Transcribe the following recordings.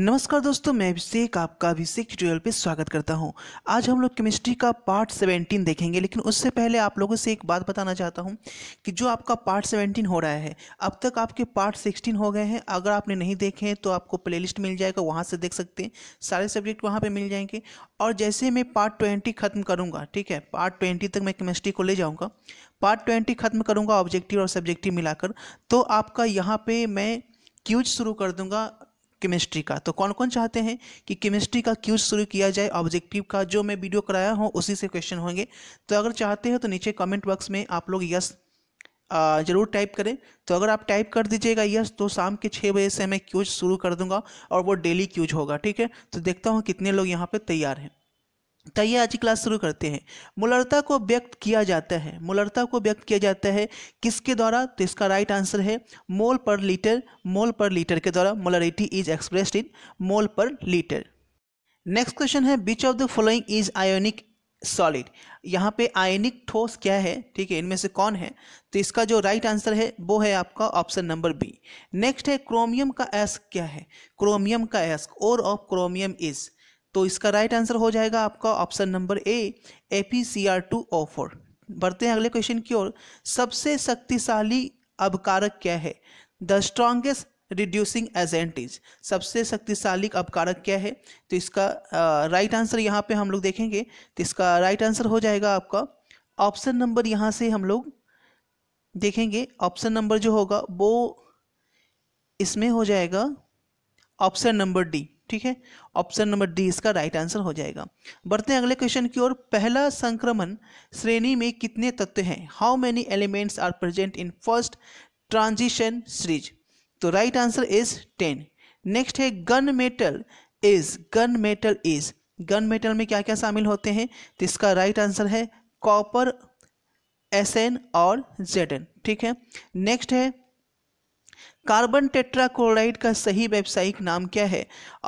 नमस्कार दोस्तों मैं अभिषेक आपका अभिषेक ट्यूटोरियल पे स्वागत करता हूँ आज हम लोग केमिस्ट्री का पार्ट 17 देखेंगे लेकिन उससे पहले आप लोगों से एक बात बताना चाहता हूँ कि जो आपका पार्ट 17 हो रहा है अब तक आपके पार्ट 16 हो गए हैं अगर आपने नहीं देखे हैं तो आपको प्लेलिस्ट मिल जाएगा वहाँ से देख सकते हैं सारे सब्जेक्ट वहाँ पर मिल जाएंगे और जैसे मैं पार्ट ट्वेंटी ख़त्म करूँगा ठीक है पार्ट ट्वेंटी तक मैं केमिस्ट्री को ले जाऊँगा पार्ट ट्वेंटी ख़त्म करूँगा ऑब्जेक्टिव और सब्जेक्टिव मिलाकर तो आपका यहाँ पर मैं क्यूज शुरू कर दूंगा केमिस्ट्री का तो कौन कौन चाहते हैं कि केमिस्ट्री का क्यूज शुरू किया जाए ऑब्जेक्टिव का जो मैं वीडियो कराया हूँ उसी से क्वेश्चन होंगे तो अगर चाहते हैं तो नीचे कमेंट बॉक्स में आप लोग यस ज़रूर टाइप करें तो अगर आप टाइप कर दीजिएगा यस तो शाम के छः बजे से मैं क्यूज शुरू कर दूंगा और वो डेली क्यूज होगा ठीक है तो देखता हूँ कितने लोग यहाँ पर तैयार हैं आइए तो आज की क्लास शुरू करते हैं मूलरता को व्यक्त किया जाता है मूलरता को व्यक्त किया जाता है किसके द्वारा तो इसका राइट आंसर है मोल per litre mole per litre के द्वारा molarity is expressed in mole per litre next question है which of the following is ionic solid यहाँ पे आयनिक ठोस क्या है ठीक है इनमें से कौन है तो इसका जो राइट right आंसर है वो है आपका ऑप्शन नंबर बी नेक्स्ट है क्रोमियम का एस्क क्या है क्रोमियम का एस्क और ऑफ क्रोमियम इज़ तो इसका राइट आंसर हो जाएगा आपका option number A A P C R two ऑफर बढ़ते हैं अगले क्वेश्चन की ओर सबसे शक्तिशाली अबकारक क्या है the strongest reducing agent is सबसे शक्तिशाली अबकारक क्या है तो इसका राइट आंसर यहाँ पे हम लोग देखेंगे तो इसका राइट आंसर हो जाएगा आपका ऑप्शन नंबर यहाँ से हम लोग देखेंगे ऑप्शन नंबर जो होगा वो इसमें हो जाएगा ऑप्शन नंबर डी ठीक है ऑप्शन नंबर डी इसका राइट आंसर हो जाएगा बढ़ते हैं अगले क्वेश्चन की ओर पहला संक्रमण श्रेणी में कितने तत्व हैं how many elements are present in first transition series तो right answer is ten next है gun metal is gun metal is gun metal में क्या क्या शामिल होते हैं तो इसका राइट आंसर है कॉपर एस और जेड ठीक है नेक्स्ट है कार्बन टेट्राक्लोराइड का सही व्यावसायिक नाम क्या है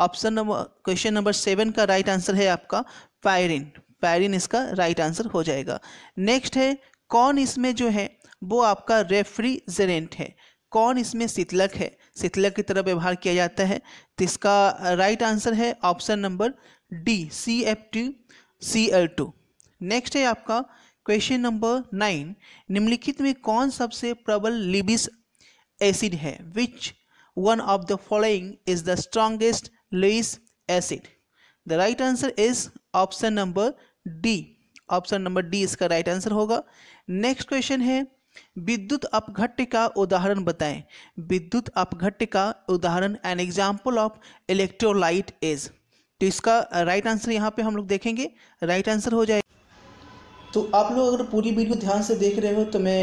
option number question number seven का राइट आंसर है आपका पायरिन पायरिन इसका राइट आंसर हो जाएगा नेक्स्ट है कौन इसमें जो है वो आपका रेफ्रिजरेंट है कौन इसमें शीतलक है शीतलक की तरह व्यवहार किया जाता है तो इसका राइट आंसर है option number D C F two C L two next है आपका क्वेश्चन नंबर नाइन निम्नलिखित में कौन सबसे प्रबल लिबिस एसिड है which one of the following is the strongest Lewis acid the right answer is option number D option number D इसका right right answer होगा नेक्स्ट क्वेश्चन है विद्युत अपघट्य का उदाहरण बताएं विद्युत अपघट्य का उदाहरण an example of electrolyte is तो इसका राइट right आंसर यहाँ पे हम लोग देखेंगे राइट right आंसर हो जाए तो आप लोग अगर पूरी वीडियो ध्यान से देख रहे हो तो मैं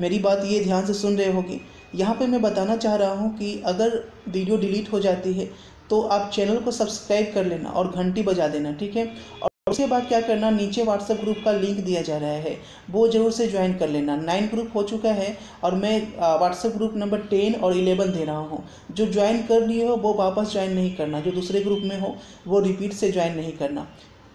मेरी बात ये ध्यान से सुन रहे होगी यहाँ पे मैं बताना चाह रहा हूँ कि अगर वीडियो डिलीट हो जाती है तो आप चैनल को सब्सक्राइब कर लेना और घंटी बजा देना ठीक है और उसके बाद क्या करना नीचे व्हाट्सएप ग्रुप का लिंक दिया जा रहा है वो ज़रूर से ज्वाइन कर लेना नाइन ग्रुप हो चुका है और मैं व्हाट्सएप ग्रुप नंबर टेन और इलेवन दे रहा हूँ जो ज्वाइन कर लिए हो वो वापस ज्वाइन नहीं करना जो दूसरे ग्रुप में हो वो रिपीट से ज्वाइन नहीं करना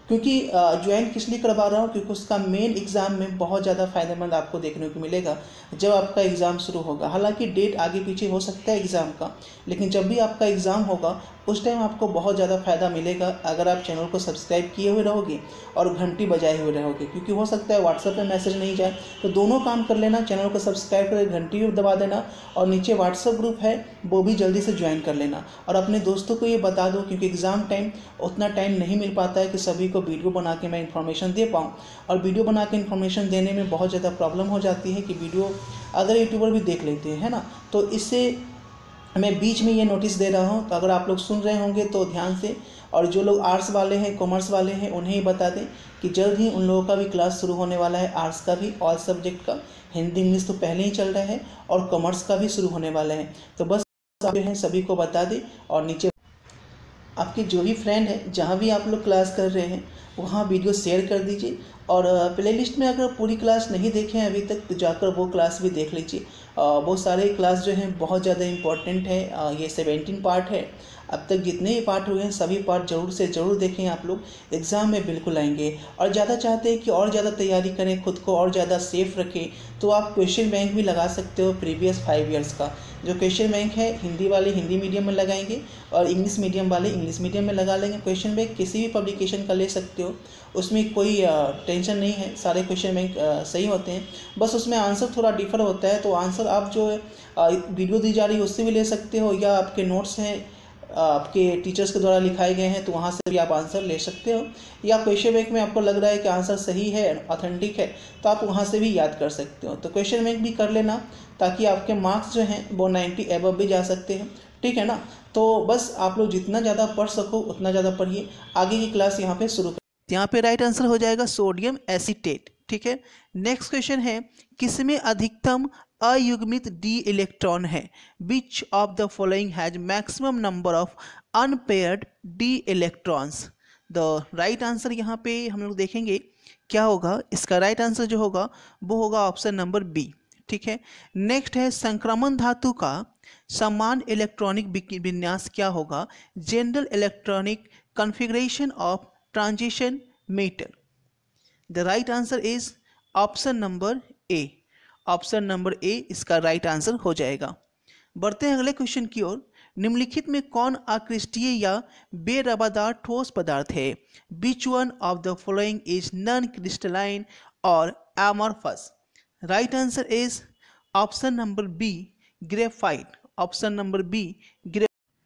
क्योंकि ज्वाइन किस लिए करवा रहा हूँ क्योंकि उसका मेन एग्ज़ाम में बहुत ज़्यादा फ़ायदेमंद आपको देखने को मिलेगा जब आपका एग्ज़ाम शुरू होगा हालांकि डेट आगे पीछे हो सकता है एग्ज़ाम का लेकिन जब भी आपका एग्ज़ाम होगा उस टाइम आपको बहुत ज़्यादा फ़ायदा मिलेगा अगर आप चैनल को सब्सक्राइब किए हुए रहोगे और घंटी बजाए हुए रहोगे क्योंकि हो सकता है व्हाट्सएप पे मैसेज नहीं जाए तो दोनों काम कर लेना चैनल को सब्सक्राइब करके घंटी भी दबा देना और नीचे व्हाट्सएप ग्रुप है वो भी जल्दी से ज्वाइन कर लेना और अपने दोस्तों को ये बता दो क्योंकि एग्ज़ाम टाइम उतना टाइम नहीं मिल पाता है कि सभी को वीडियो बना के मैं इन्फॉर्मेशन दे पाऊँ और वीडियो बना के इन्फॉर्मेशन देने में बहुत ज़्यादा प्रॉब्लम हो जाती है कि वीडियो अदर यूट्यूबर भी देख लेते हैं ना तो इससे मैं बीच में ये नोटिस दे रहा हूँ तो अगर आप लोग सुन रहे होंगे तो ध्यान से और जो लोग आर्ट्स वाले हैं कॉमर्स वाले हैं उन्हें ही बता दें कि जल्द ही उन लोगों का भी क्लास शुरू होने वाला है आर्ट्स का भी ऑल सब्जेक्ट का हिंदी इंग्लिश तो पहले ही चल रहा है और कॉमर्स का भी शुरू होने वाला है तो बस हैं सभी को बता दें और नीचे आपके जो भी फ्रेंड हैं जहाँ भी आप लोग क्लास कर रहे हैं वहाँ वीडियो शेयर कर दीजिए और प्लेलिस्ट में अगर पूरी क्लास नहीं देखे हैं अभी तक तो जाकर वो क्लास भी देख लीजिए वो सारे क्लास जो हैं बहुत ज़्यादा इम्पॉर्टेंट है ये सेवेंटीन पार्ट है अब तक जितने भी पार्ट हुए हैं सभी पार्ट जरूर से ज़रूर देखें आप लोग एग्ज़ाम में बिल्कुल आएंगे और ज़्यादा चाहते हैं कि और ज़्यादा तैयारी करें खुद को और ज़्यादा सेफ रखें तो आप क्वेश्चन बैंक भी लगा सकते हो प्रीवियस फाइव ईयर्स का जो क्वेश्चन बैंक है हिंदी वाले हिंदी मीडियम में लगाएंगे और इंग्लिश मीडियम वाले इंग्लिश मीडियम में लगा लेंगे क्वेश्चन बैंक किसी भी पब्लिकेशन का ले सकते हो उसमें कोई टेंशन नहीं है सारे क्वेश्चन बैंक सही होते हैं बस उसमें आंसर थोड़ा डिफर होता है तो आंसर आप जो वीडियो दी जा रही है उससे भी ले सकते हो या आपके नोट्स हैं आपके टीचर्स के द्वारा लिखाए गए हैं तो वहाँ से भी आप आंसर ले सकते हो या क्वेश्चन बैंक में आपको लग रहा है कि आंसर सही है ऑथेंटिक है तो आप वहाँ से भी याद कर सकते हो तो क्वेश्चन बैंक भी कर लेना ताकि आपके मार्क्स जो हैं वो नाइन्टी एबव भी जा सकते हैं ठीक है ना तो बस आप लोग जितना ज़्यादा पढ़ सको उतना ज़्यादा पढ़िए आगे की क्लास यहाँ पर शुरू कर यहाँ पर राइट आंसर हो जाएगा सोडियम एसिटेट ठीक है नेक्स्ट क्वेश्चन है किसमें अधिकतम अयुग्मित डी इलेक्ट्रॉन है which of the following has maximum number of unpaired D electrons the right answer यहाँ पे हम लोग देखेंगे क्या होगा इसका राइट right आंसर जो होगा वो होगा ऑप्शन नंबर बी ठीक है नेक्स्ट है संक्रमण धातु का समान इलेक्ट्रॉनिक विन्यास क्या होगा general electronic configuration of transition metal the right answer is option number A option number A इसका राइट आंसर हो जाएगा बढ़ते हैं अगले क्वेश्चन की ओर निम्नलिखित में कौन आकृष्टीय या बेरबादार ठोस पदार्थ है which one of the following is non crystalline और amorphous right answer is option number B graphite option number B ग्रे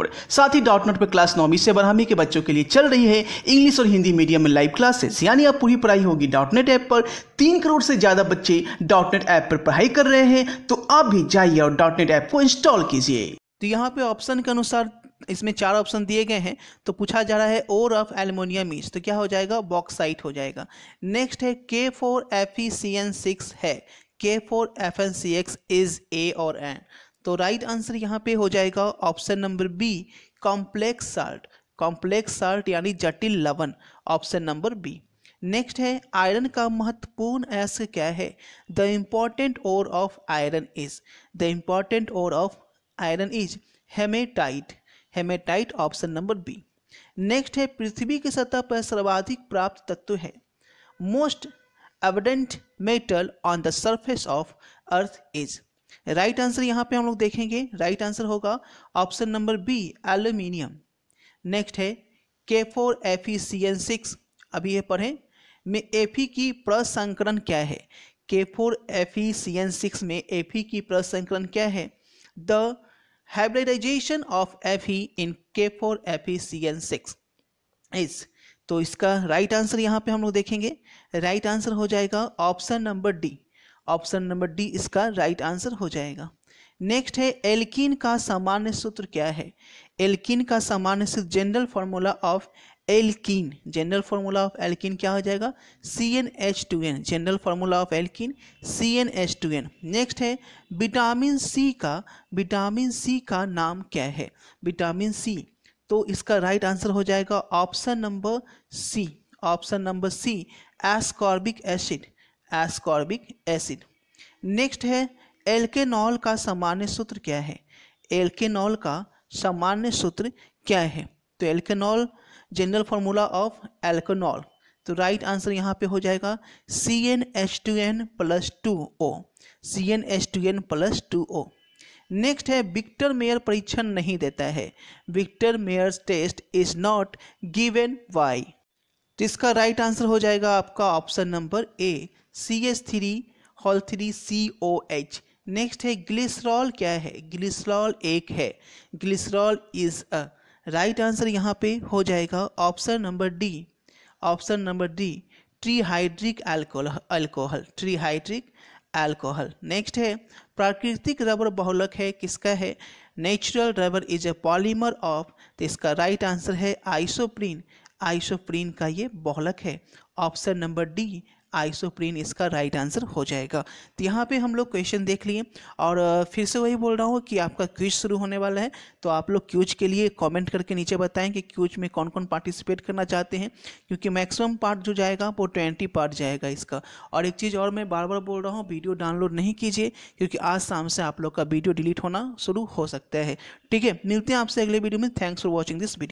पर साथ ही डॉट नोट पर क्लास नौवीं से बारहवीं के बच्चों के लिए चल रही है इंग्लिश और हिंदी मीडियम में लाइव क्लासेस यानी आप पूरी पढ़ाई होगी डॉट नेट ऐप पर तीन करोड़ से ज़्यादा बच्चे डॉट नेट ऐप पर पढ़ाई कर रहे हैं तो आप भी जाइए और डॉट नेट ऐप को इंस्टॉल कीजिए तो यहाँ पे ऑप्शन के अनुसार इसमें चार ऑप्शन दिए गए हैं तो पूछा जा रहा है ओर ऑफ एलमोनियम ईच तो क्या हो जाएगा बॉक्साइट हो जाएगा नेक्स्ट है K four F E C N six है K four F N C X is A और एन तो राइट आंसर यहाँ पे हो जाएगा option number B complex salt complex salt यानी जटिल लवण ऑप्शन नंबर बी नेक्स्ट है आयरन का महत्वपूर्ण अयस्क क्या है the important ore of iron is the important ore of iron is hematite hematite option number B next है पृथ्वी की सतह पर सर्वाधिक प्राप्त तत्व है most evident metal on the surface of earth is right answer यहाँ पे हम लोग देखेंगे राइट आंसर होगा option number B aluminium next है K four F E C N six अभी ये पढ़ें में एफ ई e की प्रसंकरण क्या है K four F E C N six में एफ ई e की प्रसंकरण क्या है the hybridization of F E in K four F E C N six इस तो इसका राइट आंसर यहाँ पे हम लोग देखेंगे राइट आंसर हो जाएगा option number D option number D इसका राइट आंसर हो जाएगा नेक्स्ट है एल्किन का सामान्य सूत्र क्या है एल्किन का सामान्य सूत्र general formula of alkyne general formula of alkyne क्या हो जाएगा C N H two N general formula of alkyne C N H two N next है विटामिन सी का विटामिन सी का नाम क्या है विटामिन सी तो इसका राइट आंसर हो जाएगा option number C option number C ascorbic acid ascorbic acid next है एल्केनॉल का सामान्य सूत्र क्या है एल्केनॉल का सामान्य सूत्र क्या है तो alkanol general formula of alkanol तो राइट आंसर यहाँ पे हो जाएगा C N H two N plus two O C N H two N plus two O next है विक्टर मेयर परीक्षण नहीं देता है Victor Meyer test is not given by तो इसका राइट आंसर हो जाएगा आपका option number A C S three whole three C O H next है ग्लिसरॉल क्या है ग्लिसरॉल एक है glycerol is a right answer यहाँ पे हो जाएगा option number D option number D trihydric alcohol alcohol trihydric alcohol next है प्राकृतिक रबर बहुलक है किसका है natural rubber is a polymer of तो इसका राइट आंसर है आइसोप्रीन आइसोप्रीन का ये बहुलक है ऑप्शन नंबर डी आइसोप्रीन इसका राइट आंसर हो जाएगा तो यहाँ पे हम लोग क्वेश्चन देख लिए और फिर से वही बोल रहा हूँ कि आपका क्यूज शुरू होने वाला है तो आप लोग क्यूज के लिए कमेंट करके नीचे बताएं कि क्यूज में कौन कौन पार्टिसिपेट करना चाहते हैं क्योंकि मैक्सिमम पार्ट जो जाएगा वो ट्वेंटी पार्ट जाएगा इसका और एक चीज़ और मैं बार बार बोल रहा हूँ वीडियो डाउनलोड नहीं कीजिए क्योंकि आज शाम से आप लोग का वीडियो डिलीट होना शुरू हो सकता है ठीक है मिलते हैं आपसे अगले वीडियो में thanks for watching this video